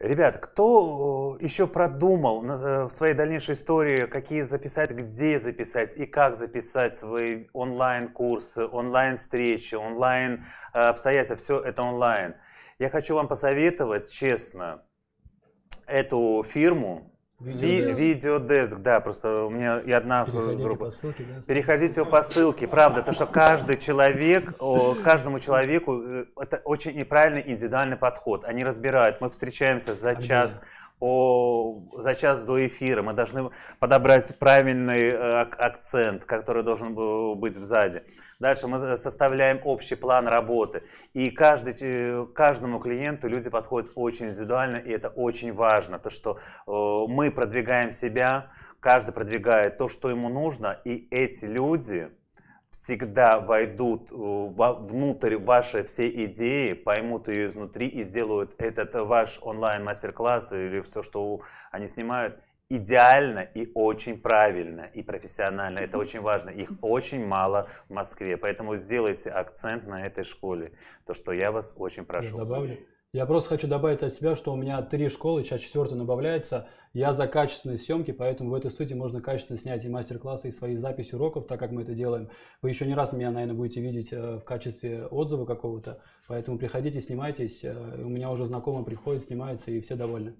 Ребят, кто э, еще продумал э, в своей дальнейшей истории, какие записать, где записать и как записать свои онлайн-курсы, онлайн-встречи, онлайн-обстоятельства, э, все это онлайн. Я хочу вам посоветовать, честно, эту фирму, Видеодеск. Ви, да, просто у меня и одна Переходите группа. По ссылке, да? Переходите по ссылке, правда, то что каждый человек, каждому человеку э, это очень неправильный индивидуальный подход. Они разбирают, мы встречаемся за а час, где? о, за час до эфира. Мы должны подобрать правильный э, акцент, который должен был быть сзади. Дальше мы составляем общий план работы. И каждый, каждому клиенту люди подходят очень индивидуально, и это очень важно. То, что э, мы продвигаем себя, каждый продвигает то, что ему нужно, и эти люди всегда войдут э, внутрь вашей всей идеи, поймут ее изнутри и сделают этот ваш онлайн-мастер-класс или все, что они снимают, идеально и очень правильно и профессионально. Это очень важно. Их очень мало в Москве. Поэтому сделайте акцент на этой школе. То, что я вас очень прошу. Я добавлю. Я просто хочу добавить от себя, что у меня три школы, сейчас четвертая набавляется. Я за качественные съемки, поэтому в этой студии можно качественно снять и мастер-классы, и свои записи уроков, так как мы это делаем. Вы еще не раз меня, наверное, будете видеть э, в качестве отзыва какого-то. Поэтому приходите, снимайтесь. Э, у меня уже знакомые приходят, снимаются, и все довольны.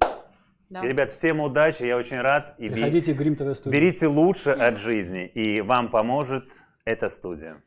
Да. Ребят, всем удачи, я очень рад. И Приходите в Грим ТВ студию. Берите лучше от жизни, и вам поможет эта студия.